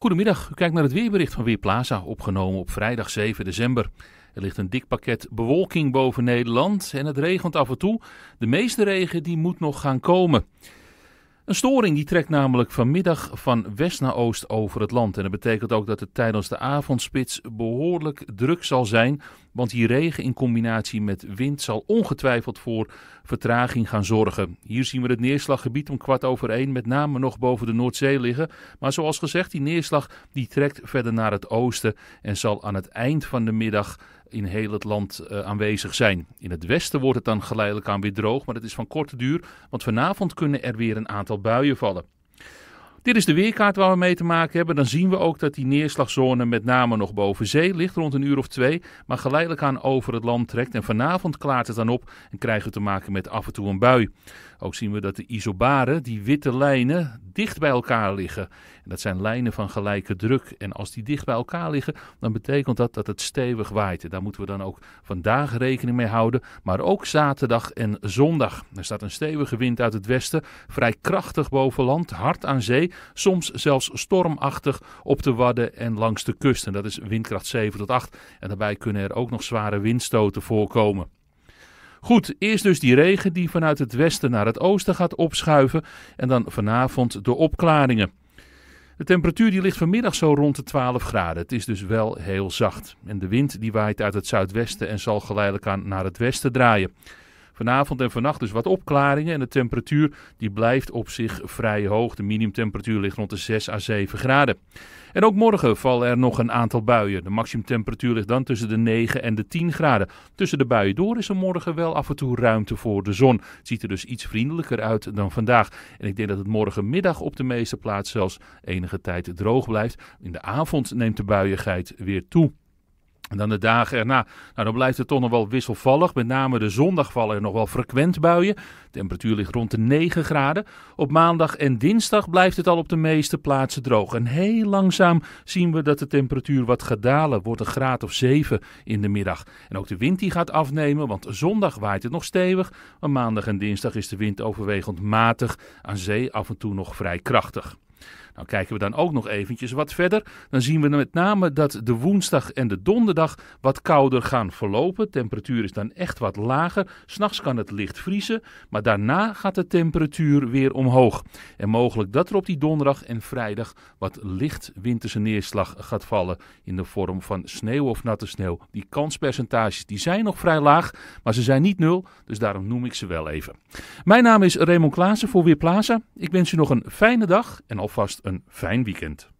Goedemiddag, u kijkt naar het weerbericht van Weerplaza, opgenomen op vrijdag 7 december. Er ligt een dik pakket bewolking boven Nederland en het regent af en toe. De meeste regen die moet nog gaan komen. Een storing die trekt namelijk vanmiddag van west naar oost over het land. En dat betekent ook dat het tijdens de avondspits behoorlijk druk zal zijn. Want die regen in combinatie met wind zal ongetwijfeld voor vertraging gaan zorgen. Hier zien we het neerslaggebied om kwart over één met name nog boven de Noordzee liggen. Maar zoals gezegd, die neerslag die trekt verder naar het oosten en zal aan het eind van de middag in heel het land eh, aanwezig zijn. In het westen wordt het dan geleidelijk aan weer droog, maar dat is van korte duur, want vanavond kunnen er weer een aantal buien vallen. Dit is de weerkaart waar we mee te maken hebben. Dan zien we ook dat die neerslagzone met name nog boven zee ligt, rond een uur of twee, maar geleidelijk aan over het land trekt. En vanavond klaart het dan op en krijgen we te maken met af en toe een bui. Ook zien we dat de isobaren, die witte lijnen, dicht bij elkaar liggen. dat zijn lijnen van gelijke druk. En als die dicht bij elkaar liggen, dan betekent dat dat het stevig waait. En daar moeten we dan ook vandaag rekening mee houden, maar ook zaterdag en zondag. Er staat een stevige wind uit het westen, vrij krachtig boven land, hard aan zee soms zelfs stormachtig op de Wadden en langs de kust. En dat is windkracht 7 tot 8. En daarbij kunnen er ook nog zware windstoten voorkomen. Goed, eerst dus die regen die vanuit het westen naar het oosten gaat opschuiven en dan vanavond de opklaringen. De temperatuur die ligt vanmiddag zo rond de 12 graden. Het is dus wel heel zacht. En de wind die waait uit het zuidwesten en zal geleidelijk aan naar het westen draaien. Vanavond en vannacht dus wat opklaringen en de temperatuur die blijft op zich vrij hoog. De minimumtemperatuur ligt rond de 6 à 7 graden. En ook morgen vallen er nog een aantal buien. De maximumtemperatuur ligt dan tussen de 9 en de 10 graden. Tussen de buien door is er morgen wel af en toe ruimte voor de zon. Het ziet er dus iets vriendelijker uit dan vandaag. En ik denk dat het morgenmiddag op de meeste plaatsen zelfs enige tijd droog blijft. In de avond neemt de buiigheid weer toe. En dan de dagen erna. Nou, dan blijft het toch nog wel wisselvallig. Met name de zondag vallen er nog wel frequent buien. De temperatuur ligt rond de 9 graden. Op maandag en dinsdag blijft het al op de meeste plaatsen droog. En heel langzaam zien we dat de temperatuur wat gaat dalen. Wordt een graad of 7 in de middag. En ook de wind die gaat afnemen, want zondag waait het nog stevig. Maar maandag en dinsdag is de wind overwegend matig. Aan zee af en toe nog vrij krachtig. Nou kijken we dan ook nog eventjes wat verder. Dan zien we met name dat de woensdag en de donderdag wat kouder gaan verlopen. Temperatuur is dan echt wat lager. S'nachts kan het licht vriezen, maar daarna gaat de temperatuur weer omhoog. En mogelijk dat er op die donderdag en vrijdag wat licht winterse neerslag gaat vallen in de vorm van sneeuw of natte sneeuw. Die kanspercentages die zijn nog vrij laag, maar ze zijn niet nul, dus daarom noem ik ze wel even. Mijn naam is Raymond Klaassen voor Weerplaza. Ik wens u nog een fijne dag en op alvast een fijn weekend.